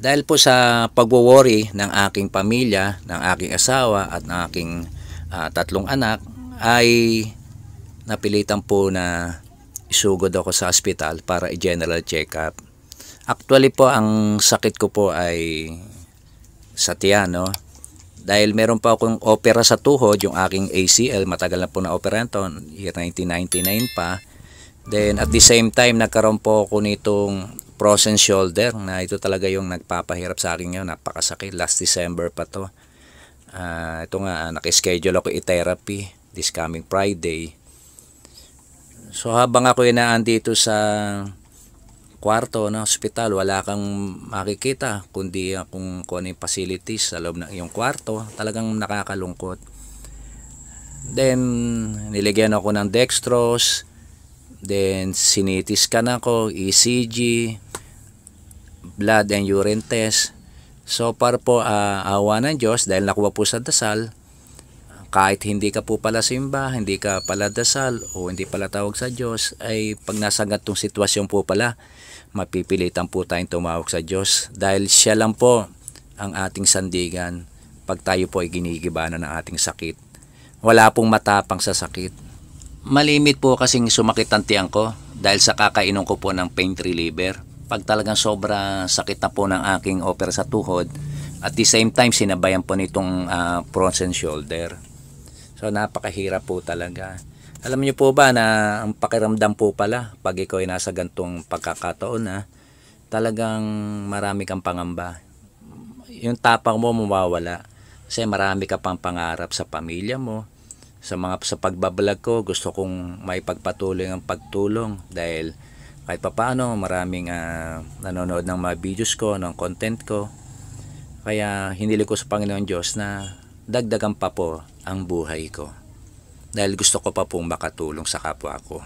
dahil po sa pagwo-worry ng aking pamilya, ng aking asawa at ng aking uh, tatlong anak ay napilitan po na isugod ako sa ospital para i-general check-up. Actually po ang sakit ko po ay sa tiano dahil meron pa akong opera sa tuhod, yung aking ACL, matagal na po na opera ito, 1999 pa. Then at the same time nagkaroon po ako nitong frozen shoulder na ito talaga yung nagpapahirap sa akin ngayon. Napakasakit. Last December pa to. Uh, ito nga, ah, nakischedule ako i-therapy this coming Friday. So habang ako inaan dito sa kwarto ng ospital, wala kang makikita kundi kung, kung ano facilities sa loob ng iyong kwarto. Talagang nakakalungkot. Then, niligyan ako ng dextrose. Then, sinitis ka na ako, ECG blood and urine test. So para po uh, awa ng Diyos dahil nakuha po sa dasal, kahit hindi ka po pala simba, hindi ka pala dasal o hindi pala tawag sa Diyos, ay pag nasagat tong sitwasyon po pala, mapipilitan po tayong tumawag sa Diyos dahil siya lang po ang ating sandigan pag tayo po ay ginigibana ng ating sakit. Wala pong matapang sa sakit. Malimit po kasing sumakit ang tiyan ko dahil sa kakainom ko po ng pain reliever kapag talagang sobra sakit na po ng aking offer sa tuhod at the same time sinabayan po nitong uh, front and shoulder so napakahirap po talaga alam niyo po ba na ang pakiramdam po pala pag ikaw ay nasa gantong pagkakataon na ah, talagang marami kang pangamba yung tapang mo mawawala kasi marami ka pang pangarap sa pamilya mo sa mga sa pagbablog ko gusto kong may pagpatuloy ang pagtulong dahil kahit papaano maraming uh, nanonood ng mga videos ko, ng content ko. Kaya hinili ko sa Panginoon Diyos na dagdagan pa po ang buhay ko. Dahil gusto ko pa pong makatulong sa kapwa ko.